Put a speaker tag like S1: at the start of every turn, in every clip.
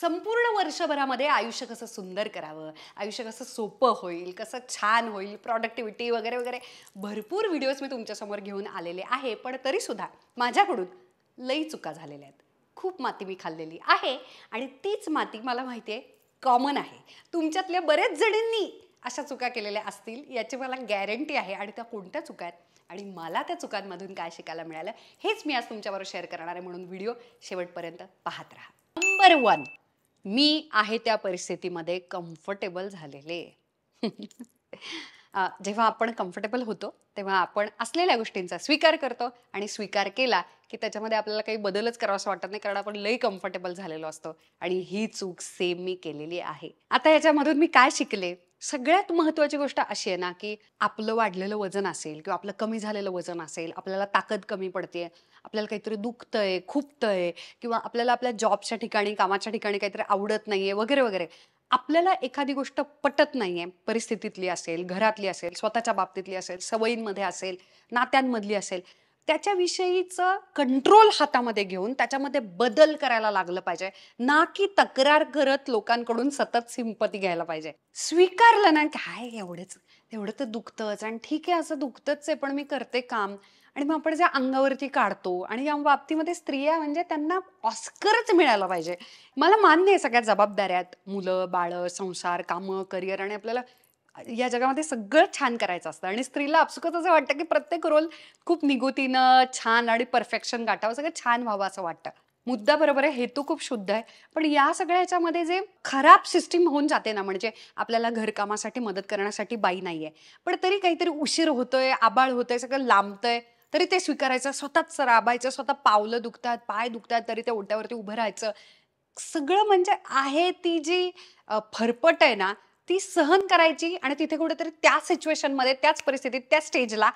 S1: संपूर्ण वर्षभरामध्ये आयुष्य कसं सुंदर करावं आयुष्य कसं सोपं होईल कसं छान होईल प्रॉडक्टिव्हिटी वगैरे वगैरे भरपूर व्हिडिओज मी तुमच्यासमोर घेऊन आलेले आहे पण तरीसुद्धा माझ्याकडून लई चुका झालेल्या आहेत खूप माती मी खाल्लेली आहे आणि तीच माती मला माहिती आहे कॉमन आहे तुमच्यातल्या बरेच जणींनी अशा चुका केलेल्या असतील याची मला गॅरंटी आहे आणि त्या कोणत्या चुका आहेत आणि मला त्या चुकांमधून काय शिकायला मिळालं हेच मी आज तुमच्याबरोबर शेअर करणार आहे म्हणून व्हिडिओ शेवटपर्यंत पाहत राहा नंबर वन मी आहे त्या परिस्थितीमध्ये कम्फर्टेबल झालेले जेव्हा आपण कम्फर्टेबल होतो तेव्हा आपण असलेल्या गोष्टींचा स्वीकार करतो आणि स्वीकार केला की त्याच्यामध्ये आपल्याला काही बदलच करावा असं वाटत नाही कारण आपण लई कम्फर्टेबल झालेलो असतो आणि ही चूक सेम मी केलेली आहे आता याच्यामधून मी काय शिकले सगळ्यात महत्वाची गोष्ट अशी आहे ना की आपलं वाढलेलं वजन असेल किंवा आपलं कमी झालेलं वजन असेल आपल्याला ताकद कमी पडते आपल्याला काहीतरी दुखतंय खुपतंय किंवा आपल्याला आपल्या जॉबच्या ठिकाणी कामाच्या ठिकाणी काहीतरी आवडत नाहीये वगैरे वगैरे आपल्याला एखादी गोष्ट पटत नाहीये परिस्थितीतली असेल घरातली असेल स्वतःच्या बाबतीतली असेल सवयींमध्ये असेल नात्यांमधली असेल त्याच्याविषयीचं कंट्रोल हातामध्ये घेऊन त्याच्यामध्ये बदल करायला लागलं पाहिजे ना की तक्रार करत लोकांकडून सतत सिंपती घ्यायला पाहिजे स्वीकारलं ना काय एवढंच एवढं तर दुखतच आणि ठीक आहे असं दुखतच आहे पण मी करते काम आणि मग आपण ज्या अंगावरती काढतो आणि या बाबतीमध्ये स्त्रिया म्हणजे त्यांना ऑस्करच मिळायला पाहिजे मला मान्य आहे सगळ्या जबाबदाऱ्यात मुलं बाळं संसार कामं करिअर आणि आपल्याला या जगामध्ये सगळं छान करायचं असतं आणि स्त्रीला आपसुकच असं वाटतं की प्रत्येक रोल खूप निगुतीनं छान आणि परफेक्शन गाठावं सगळं छान व्हावं असं वाटतं मुद्दा बरोबर आहे हेतू खूप शुद्ध आहे पण या सगळ्या ह्याच्यामध्ये जे खराब सिस्टीम होऊन जाते ना म्हणजे आपल्याला घरकामासाठी मदत करण्यासाठी बाई नाही आहे पण तरी काहीतरी उशीर होतोय आबाळ होतोय सगळं लांबतंय तरी ते स्वीकारायचं स्वतःच राबायचं स्वतः पावलं दुखतात पाय दुखतात तरी ते ओट्यावरती उभं राहायचं सगळं म्हणजे आहे ती जी फरपट आहे ना ती सहन करायची आणि तिथे कुठेतरी त्या सिच्युएशनमध्ये त्याच परिस्थितीत त्या स्टेजला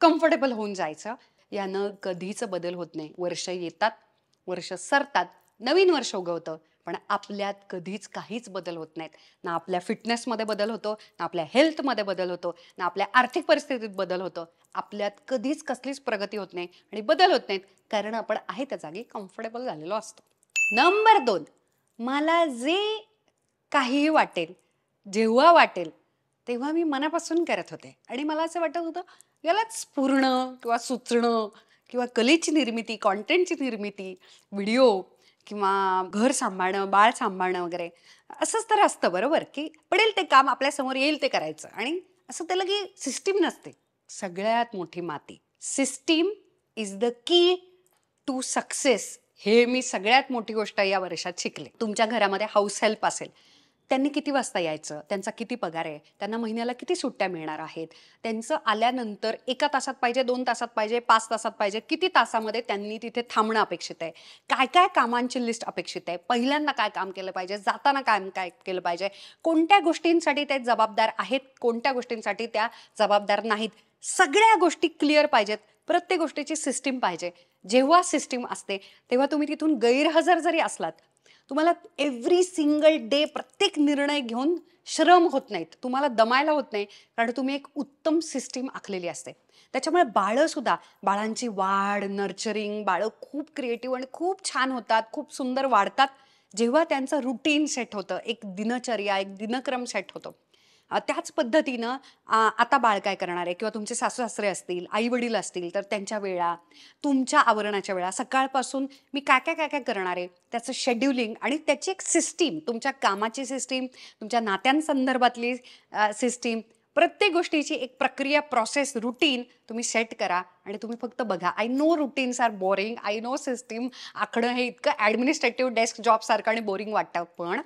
S1: कम्फर्टेबल होऊन जायचं यानं कधीच बदल होत नाही वर्ष येतात वर्ष सरतात नवीन वर्ष उगवतं पण आपल्यात कधीच काहीच बदल होत नाहीत ना आपल्या फिटनेसमध्ये बदल होतो ना आपल्या हेल्थमध्ये बदल होतो ना आपल्या आर्थिक परिस्थितीत बदल होतो आपल्यात कधीच कसलीच प्रगती होत नाही आणि बदल होत नाहीत कारण आपण आहे त्या जागी कम्फर्टेबल झालेलो असतो नंबर दोन मला जे काहीही वाटेल जेव्हा वाटेल तेव्हा मी मनापासून करत होते आणि मला असं वाटत होतं यालाच पूर्ण किंवा सुचणं किंवा कलेची निर्मिती कॉन्टेंटची निर्मिती व्हिडिओ किंवा घर सांभाळणं बाळ सांभाळणं वगैरे असंच तर असतं बरोबर की पडेल ते काम समोर येईल ते करायचं आणि असं त्याला की सिस्टीम नसते सगळ्यात मोठी माती system is the key to success हे मी सगळ्यात मोठी गोष्ट या वर्षात शिकले तुमच्या घरामध्ये हाऊस हेल्प असेल त्यांनी किती वाजता यायचं त्यांचा किती पगार आहे त्यांना महिन्याला किती सुट्ट्या मिळणार आहेत त्यांचं आल्यानंतर एका तासात पाहिजे दोन तासात पाहिजे पाच तासात पाहिजे किती तासामध्ये त्यांनी तिथे थांबणं अपेक्षित आहे काय काय कामांची लिस्ट अपेक्षित आहे पहिल्यांदा काय काम केलं पाहिजे जाताना काय काय केलं पाहिजे कोणत्या गोष्टींसाठी ते जबाबदार आहेत कोणत्या गोष्टींसाठी त्या जबाबदार नाहीत सगळ्या गोष्टी क्लिअर पाहिजेत प्रत्येक गोष्टीची सिस्टीम पाहिजे जेव्हा सिस्टीम असते तेव्हा तुम्ही तिथून गैरहजर जरी असलात तुम्हाला एव्हरी सिंगल डे प्रत्येक निर्णय घेऊन श्रम होत नाहीत तुम्हाला दमायला होत नाही कारण तुम्ही एक उत्तम सिस्टीम आखलेली असते त्याच्यामुळे बाळंसुद्धा बाळांची वाढ नर्चरिंग बाळं खूप क्रिएटिव्ह आणि खूप छान होतात खूप सुंदर वाढतात जेव्हा त्यांचं रुटीन सेट होतं एक दिनचर्या एक दिनक्रम सेट होतो त्याच पद्धतीनं आता बाळ काय करणार आहे किंवा तुमचे सासू सासरे असतील आई वडील असतील तर त्यांच्या वेळा तुमच्या आवरणाच्या वेळा सकाळपासून मी काय काय काय काय करणार आहे त्याचं शेड्युलिंग आणि त्याची एक सिस्टीम तुमच्या कामाची सिस्टीम तुमच्या नात्यांसंदर्भातली सिस्टीम प्रत्येक गोष्टीची एक प्रक्रिया प्रोसेस रुटीन तुम्ही सेट करा आणि तुम्ही फक्त बघा I know routines are boring I know system आखणं हे इतकं ॲडमिनिस्ट्रेटिव्ह डेस्क जॉबसारखं आणि बोरिंग वाटतं पण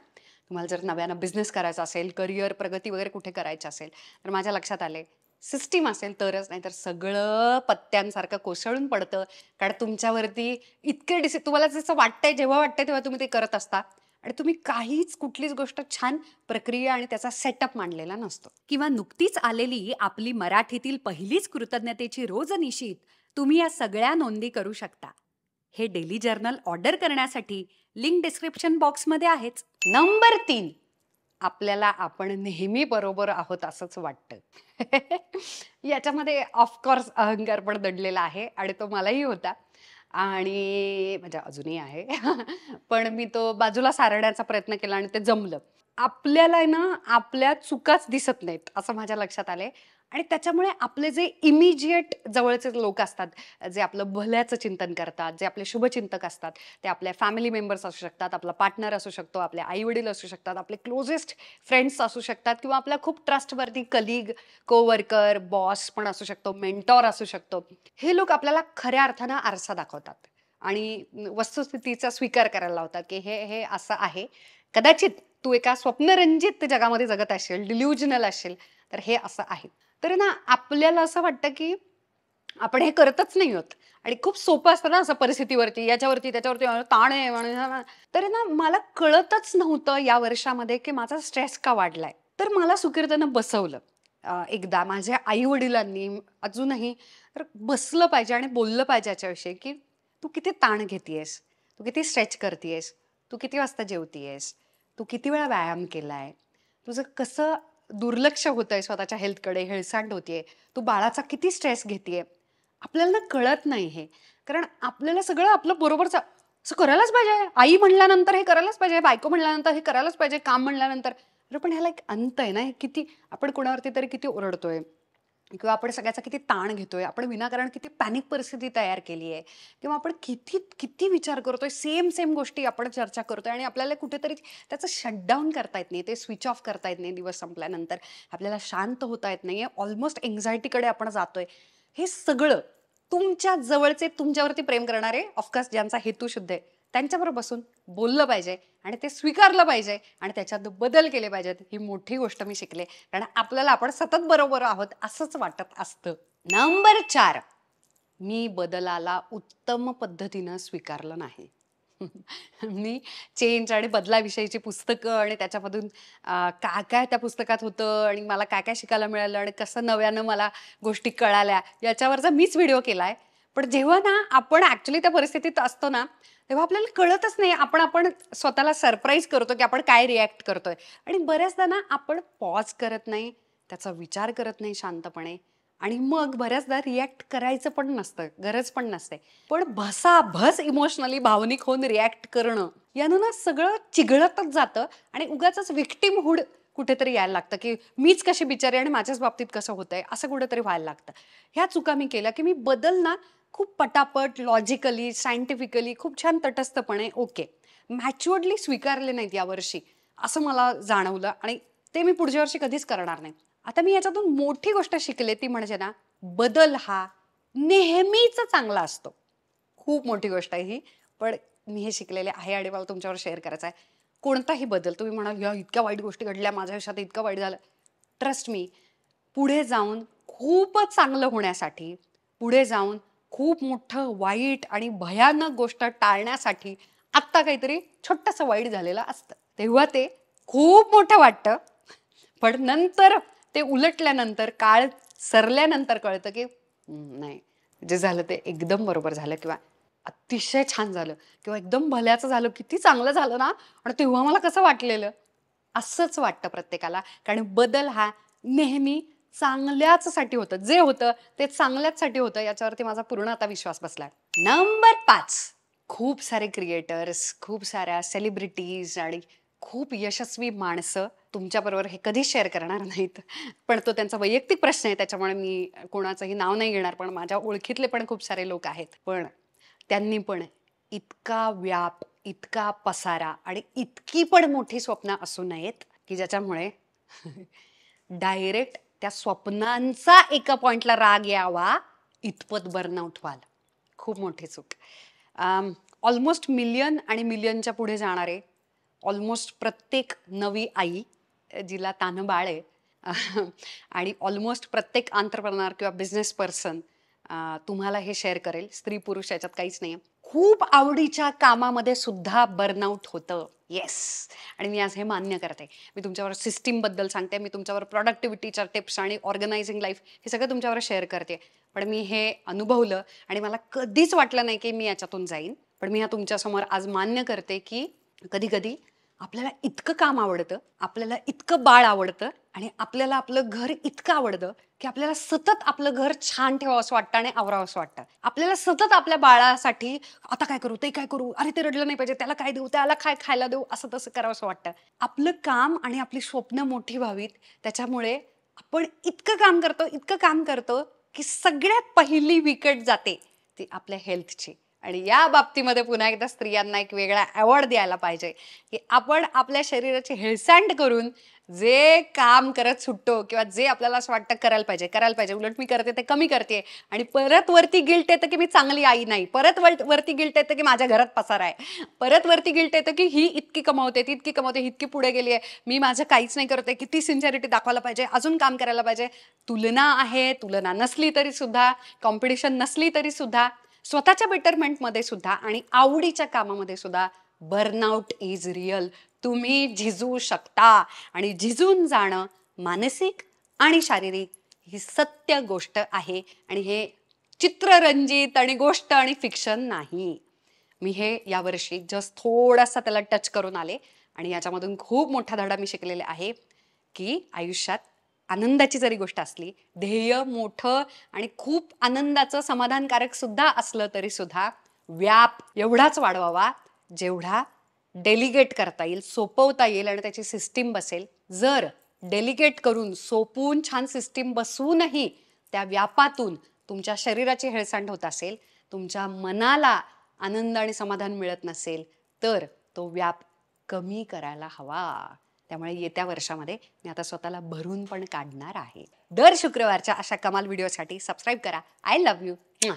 S1: तुम्हाला जर नव्यानं बिझनेस करायचा असेल करिअर प्रगती वगैरे कुठे करायची असेल तर माझ्या लक्षात आले सिस्टीम असेल तरच नाही तर सगळं पत्त्यांसारखं कोसळून पडतं कारण तुमच्यावरती इतके डिसि तुम्हाला जसं वाटतंय जेव्हा वाटतंय तेव्हा तुम्ही ते करत असता आणि तुम्ही काहीच कुठलीच गोष्ट छान प्रक्रिया आणि त्याचा सेटअप मांडलेला नसतो किंवा नुकतीच आलेली आपली मराठीतील पहिलीच कृतज्ञतेची रोज निशीत तुम्ही या सगळ्या नोंदी करू शकता हे डेली जर्नल ऑर्डर करण्यासाठी लिंक डिस्क्रिप्शन बॉक्समध्ये आहेच नंबर तीन आपल्याला आपण नेहमी बरोबर आहोत असंच वाटतं याच्यामध्ये ऑफकोर्स अहंकार पण दडलेला आहे आणि तो मलाही होता आणि म्हणजे अजूनही आहे पण मी तो बाजूला सारण्याचा प्रयत्न केला आणि ते जमलं आपल्याला ना आपल्या चुकाच दिसत नाहीत असं माझ्या लक्षात आले आणि त्याच्यामुळे आपले जे इमिजिएट जवळचे लोक असतात जे आपलं भल्याचं चिंतन करतात जे आपले शुभचिंतक असतात ते आपल्या फॅमिली मेंबर्स असू शकतात आपला पार्टनर असू शकतो आपले आई वडील असू शकतात आपले क्लोजेस्ट फ्रेंड्स असू शकतात किंवा आपला खूप ट्रस्टवरती कलिग कोवर्कर बॉस पण असू शकतो मेंटॉर असू शकतो हे लोक आपल्याला खऱ्या अर्थानं आरसा दाखवतात आणि वस्तुस्थितीचा स्वीकार करायला लावतात की हे हे असं आहे कदाचित तू एका स्वप्नरंजित जगामध्ये जगत असेल डिल्युजनल असेल तर हे असं आहे तर ना आपल्याला असं वाटतं की आपण हे करतच नाही होत आणि खूप सोपं असतं ना असं परिस्थितीवरती याच्यावरती त्याच्यावरती ताण आहे म्हणून तर ना मला कळतच नव्हतं या वर्षामध्ये की माझा स्ट्रेस का वाढलाय तर मला सुकीर्तनं बसवलं एकदा माझ्या आई वडिलांनी अजूनही तर बसलं पाहिजे आणि बोललं पाहिजे याच्याविषयी की तू किती ताण घेतेयस तू किती स्ट्रेच करतेयस तू किती वाजता जेवतीयस तू किती वेळा व्यायाम केलाय तुझं कसं दुर्लक्ष होत आहे स्वतःच्या हेल्थकडे हेळसांड होतीये तू बाळाचा किती स्ट्रेस घेते आपल्याला ना कळत नाही हे कारण आपल्याला सगळं आपलं बरोबरचं असं करायलाच पाहिजे आई म्हणल्यानंतर हे करायलाच पाहिजे बायको म्हणल्यानंतर हे करायलाच पाहिजे काम म्हणल्यानंतर पण ह्याला एक अंत आहे ना हे किती आपण कोणावरती तरी किती ओरडतोय किंवा आपण सगळ्याचा किती ताण घेतोय आपण विनाकारण किती पॅनिक परिस्थिती तयार केली आहे किंवा आपण किती किती विचार करतोय सेम सेम गोष्टी आपण चर्चा करतोय आणि आपल्याला कुठेतरी त्याचं शटडाऊन करता येत नाही ते स्विच ऑफ करता येत नाही दिवस संपल्यानंतर आपल्याला शांत होता येत नाही आहे ऑलमोस्ट एन्झायटीकडे आपण जातोय हे सगळं तुमच्या जवळचे तुमच्यावरती प्रेम करणारे ऑफकोर्स ज्यांचा हेतू शुद्ध आहे त्यांच्याबरोबर बसून बोललं पाहिजे आणि ते स्वीकारलं पाहिजे आणि त्याच्यात बदल केले पाहिजेत ही मोठी गोष्ट मी शिकले कारण आपल्याला आपण सतत बरोबर आहोत असंच वाटत असतं नंबर चार मी बदलाला उत्तम पद्धतीनं स्वीकारलं नाही मी चेंज आणि बदलाविषयीची पुस्तकं आणि त्याच्यामधून काय काय त्या पुस्तकात होतं आणि मला काय काय शिकायला मिळालं आणि कसं नव्यानं मला गोष्टी कळाल्या याच्यावरचा मीच व्हिडिओ केला आहे पण जेव्हा ना आपण ऍक्च्युली त्या परिस्थितीत असतो ना तेव्हा आपल्याला कळतच नाही आपण आपण स्वतःला सरप्राईज करतो की आपण काय रिॲक्ट करतोय आणि बऱ्याचदा ना आपण पॉज करत नाही त्याचा विचार करत नाही शांतपणे आणि मग बऱ्याचदा रिॲक्ट करायचं पण नसतं गरज पण नसते पण भसाभस इमोशनली भावनिक होऊन रिॲक्ट करणं यानं ना सगळं चिघळतच जातं आणि उगाच हुड कुठेतरी यायला लागतं की मीच कशी बिचारी आणि माझ्याच बाबतीत कसं होतंय असं कुठेतरी व्हायला लागतं ह्या चुका मी केल्या की मी बदल ना खूप पटापट लॉजिकली सायंटिफिकली खूप छान तटस्थपणे ओके मॅच्युअर्डली स्वीकारले नाहीत यावर्षी असं मला जाणवलं आणि ते मी पुढच्या वर्षी कधीच करणार नाही आता मी याच्यातून मोठी गोष्ट शिकले ती म्हणजे ना बदल हा नेहमीच चांगला असतो खूप मोठी गोष्ट आहे ही पण मी हे शिकलेले आहे आणि मला तुमच्यावर शेअर करायचं आहे कोणताही बदल तुम्ही म्हणाल या इतक्या वाईट गोष्टी घडल्या माझ्या आयुष्यात इतकं वाईट झालं ट्रस्ट मी पुढे जाऊन खूपच चांगलं होण्यासाठी पुढे जाऊन खूप मोठं वाईट आणि भयानक गोष्ट टाळण्यासाठी आत्ता काहीतरी छोटंसं वाईट झालेलं असतं तेव्हा ते खूप मोठं वाटतं पण नंतर ते उलटल्यानंतर काळ सरल्यानंतर कळतं की नाही जे झालं ते एकदम बरोबर झालं किंवा अतिशय छान झालं किंवा एकदम भल्याचं झालं किती चांगलं झालं ना आणि तेव्हा मला कसं वाटलेलं असंच वाटतं प्रत्येकाला कारण बदल हा नेहमी चांगल्याचसाठी होतं जे होतं ते चांगल्याचसाठी होतं याच्यावरती माझा पूर्ण आता विश्वास बसलाय नंबर पाच खूप सारे क्रिएटर्स खूप साऱ्या सेलिब्रिटीज आणि खूप यशस्वी माणसं तुमच्याबरोबर हे कधी शेअर करणार नाहीत पण तो त्यांचा वैयक्तिक प्रश्न आहे त्याच्यामुळे मी कोणाचंही नाव नाही घेणार पण माझ्या ओळखीतले पण खूप सारे लोक आहेत पण त्यांनी पण इतका व्याप इतका पसारा आणि इतकी पण मोठी स्वप्न असू नयेत की ज्याच्यामुळे डायरेक्ट त्या स्वप्नांचा एका पॉइंटला राग यावा इतपत बर्नआउट व्हाल खूप मोठी चूक ऑलमोस्ट मिलियन आणि मिलियनच्या पुढे जाणारे ऑलमोस्ट प्रत्येक नवी आई जिला तान बाळे आणि ऑलमोस्ट प्रत्येक आंतरप्रनार किंवा बिझनेस पर्सन तुम्हाला हे शेअर करेल स्त्री पुरुष याच्यात काहीच नाही खूप आवडीच्या कामामध्ये सुद्धा बर्नआउट होतं येस आणि मी आज हे मान्य करते मी तुमच्यावर सिस्टीमबद्दल सांगते मी तुमच्यावर प्रॉडक्टिव्हिटीच्या टिप्स आणि ऑर्गनायझिंग लाईफ हे सगळं तुमच्यावर शेअर करते पण मी हे अनुभवलं आणि मला कधीच वाटलं नाही की मी याच्यातून जाईन पण मी ह्या तुमच्यासमोर आज मान्य करते की कधी कधी आपल्याला इतकं काम आवडतं आपल्याला इतकं बाळ आवडतं आणि आपल्याला आपलं घर इतकं आवडतं की आपल्याला सतत आपलं घर छान ठेवावं असं वाटतं आणि आवरावं असं वाटतं आपल्याला सतत आपल्या बाळासाठी आता काय करू ते काय करू अरे ते रडलं नाही पाहिजे त्याला काय देऊ त्याला काय खायला देऊ असं तसं करावं असं वाटतं आपलं काम आणि आपली स्वप्न मोठी व्हावीत त्याच्यामुळे आपण इतकं काम करतो इतकं काम करतो की सगळ्यात पहिली विकट जाते ती आपल्या हेल्थची आणि या बाबतीमध्ये पुन्हा एकदा स्त्रियांना एक वेगळा अवॉर्ड द्यायला पाहिजे की आपण आपल्या शरीराची हेळसांड करून जे काम करत सुटतो किंवा जे आपल्याला असं वाटतं करायला पाहिजे करायला पाहिजे उलट मी करते ते कमी करते आणि परत वरती गिल्ट येतं की मी चांगली आई नाही परत वरती गिल्ट येतं की माझ्या घरात पसार आहे परत वरती गिल्ट येतं की ही इतकी कमावते ती इतकी कमावते इतकी पुढे गेली आहे मी माझं काहीच नाही करते किती सिन्सिअरिटी दाखवायला पाहिजे अजून काम करायला पाहिजे तुलना आहे तुलना नसली तरी सुद्धा कॉम्पिटिशन नसली तरी सुद्धा स्वतःच्या बेटरमेंटमध्ये सुद्धा आणि आवडीच्या कामामध्ये सुद्धा बर्नआउट इज रिअल तुम्ही झिजू शकता आणि झिजून जाणं मानसिक आणि शारीरिक ही सत्य गोष्ट आहे आणि हे चित्ररंजित आणि गोष्ट आणि फिक्शन नाही मी हे यावर्षी जस्ट थोडासा त्याला टच करून आले आणि याच्यामधून खूप मोठा धडा मी शिकलेला आहे की आयुष्यात आनंदाची जरी गोष्ट असली ध्येय मोठं आणि खूप आनंदाचं समाधानकारक सुद्धा असलं तरी सुद्धा व्याप एवढाच वाढवावा जेवढा डेलिगेट करता येईल सोपवता येईल आणि त्याची सिस्टीम बसेल जर डेलिगेट करून सोपून छान सिस्टीम बसवूनही त्या व्यापातून तुमच्या शरीराची हेळसांड होत असेल तुमच्या मनाला आनंद आणि समाधान मिळत नसेल तर तो व्याप कमी करायला हवा त्यामुळे येत्या वर्षामध्ये मी आता स्वतःला भरून पण काढणार आहे दर शुक्रवारच्या अशा कमाल व्हिडिओसाठी सबस्क्राईब करा आय लव्ह यू